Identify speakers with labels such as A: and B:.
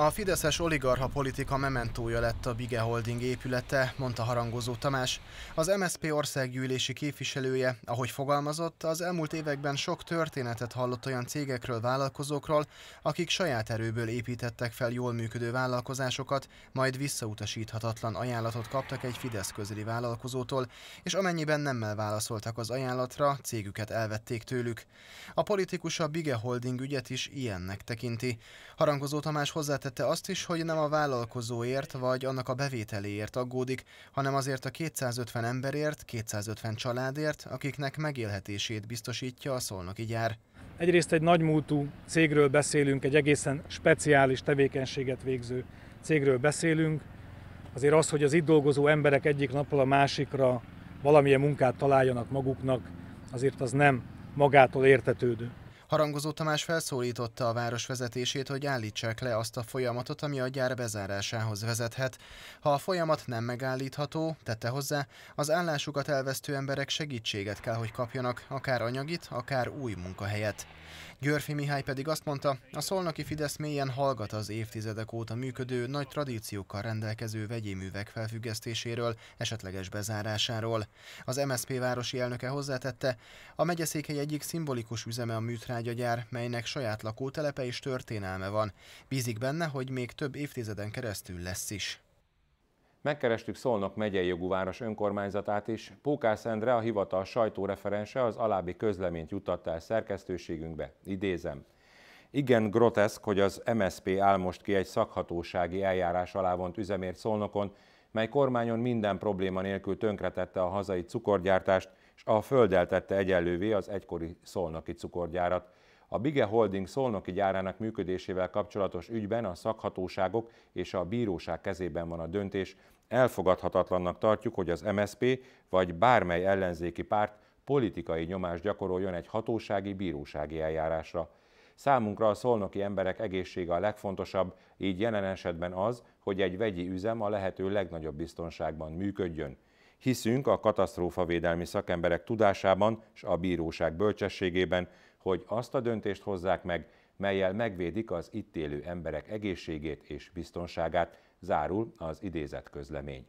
A: A fideszes oligarha politika mementója lett a Bige Holding épülete, mondta harangozó Tamás. Az MSP országgyűlési képviselője, ahogy fogalmazott, az elmúlt években sok történetet hallott olyan cégekről, vállalkozókról, akik saját erőből építettek fel jól működő vállalkozásokat, majd visszautasíthatatlan ajánlatot kaptak egy Fidesz közeli vállalkozótól, és amennyiben nemmel válaszoltak az ajánlatra, cégüket elvették tőlük. A politikus a Bige Holding ügyet is ilyennek tekinti. Harangozó Tamás hozzátett, Hozzátette azt is, hogy nem a vállalkozóért vagy annak a bevételéért aggódik, hanem azért a 250 emberért, 250 családért, akiknek megélhetését biztosítja a szolnoki gyár. Egyrészt egy nagymúltú cégről beszélünk, egy egészen speciális
B: tevékenységet végző cégről beszélünk. Azért az, hogy az itt dolgozó emberek egyik napról a másikra valamilyen munkát találjanak maguknak, azért az nem
A: magától értetődő. Harangozó Tamás felszólította a város vezetését, hogy állítsák le azt a folyamatot, ami a gyár bezárásához vezethet. Ha a folyamat nem megállítható, tette hozzá, az állásukat elvesztő emberek segítséget kell, hogy kapjanak, akár anyagit, akár új munkahelyet. Györfi Mihály pedig azt mondta, a szolnoki Fidesz mélyen hallgat az évtizedek óta működő, nagy tradíciókkal rendelkező vegyéművek felfüggesztéséről, esetleges bezárásáról. Az MSZP városi elnöke hozzátette, a megyeszékhely egyik szimbolikus üzeme a műtrágy gyár, melynek saját lakótelepe és történelme van. Bízik benne, hogy még több évtizeden keresztül lesz is.
C: Megkerestük Szolnok megyei jogú város önkormányzatát is. Pókász Endre, a hivatal sajtóreferense az alábbi közleményt juttatta el szerkesztőségünkbe. Idézem. Igen groteszk, hogy az MSP álmost ki egy szakhatósági eljárás alá vont üzemért Szolnokon, mely kormányon minden probléma nélkül tönkretette a hazai cukorgyártást, és a földeltette egyenlővé az egykori szolnoki cukorgyárat. A Bige Holding szolnoki gyárának működésével kapcsolatos ügyben a szakhatóságok és a bíróság kezében van a döntés. Elfogadhatatlannak tartjuk, hogy az MSP vagy bármely ellenzéki párt politikai nyomást gyakoroljon egy hatósági bírósági eljárásra. Számunkra a szolnoki emberek egészsége a legfontosabb, így jelen esetben az, hogy egy vegyi üzem a lehető legnagyobb biztonságban működjön. Hiszünk a katasztrófavédelmi szakemberek tudásában és a bíróság bölcsességében, hogy azt a döntést hozzák meg, melyel megvédik az itt élő emberek egészségét és biztonságát, zárul az idézett közlemény.